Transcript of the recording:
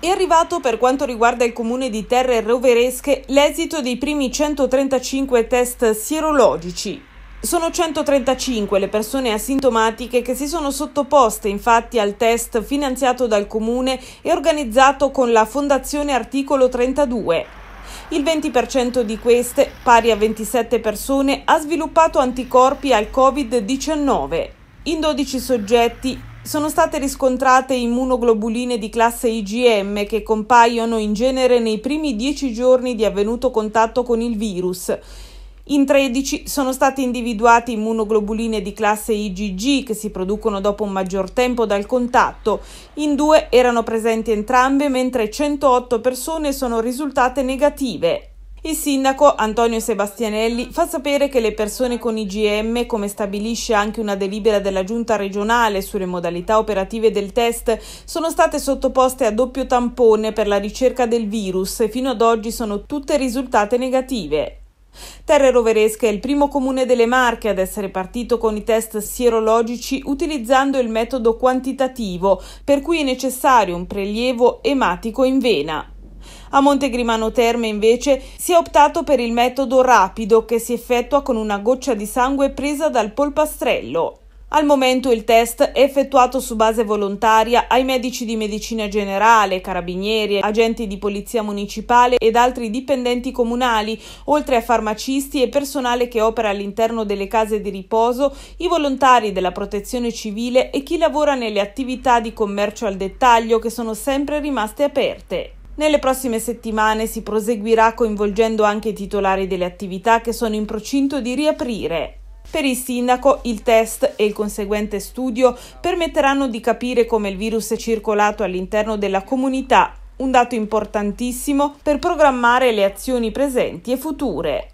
È arrivato per quanto riguarda il comune di Terre Roveresche l'esito dei primi 135 test sierologici. Sono 135 le persone asintomatiche che si sono sottoposte infatti al test finanziato dal comune e organizzato con la Fondazione Articolo 32. Il 20% di queste, pari a 27 persone, ha sviluppato anticorpi al Covid-19. In 12 soggetti sono state riscontrate immunoglobuline di classe IgM che compaiono in genere nei primi 10 giorni di avvenuto contatto con il virus. In 13 sono state individuate immunoglobuline di classe IgG che si producono dopo un maggior tempo dal contatto. In due erano presenti entrambe, mentre 108 persone sono risultate negative. Il sindaco Antonio Sebastianelli fa sapere che le persone con IgM, come stabilisce anche una delibera della giunta regionale sulle modalità operative del test, sono state sottoposte a doppio tampone per la ricerca del virus e fino ad oggi sono tutte risultate negative. Terre Roveresca è il primo comune delle Marche ad essere partito con i test sierologici utilizzando il metodo quantitativo, per cui è necessario un prelievo ematico in vena. A Montegrimano Terme invece si è optato per il metodo rapido che si effettua con una goccia di sangue presa dal polpastrello. Al momento il test è effettuato su base volontaria ai medici di medicina generale, carabinieri, agenti di polizia municipale ed altri dipendenti comunali, oltre a farmacisti e personale che opera all'interno delle case di riposo, i volontari della protezione civile e chi lavora nelle attività di commercio al dettaglio che sono sempre rimaste aperte. Nelle prossime settimane si proseguirà coinvolgendo anche i titolari delle attività che sono in procinto di riaprire. Per il sindaco il test e il conseguente studio permetteranno di capire come il virus è circolato all'interno della comunità, un dato importantissimo per programmare le azioni presenti e future.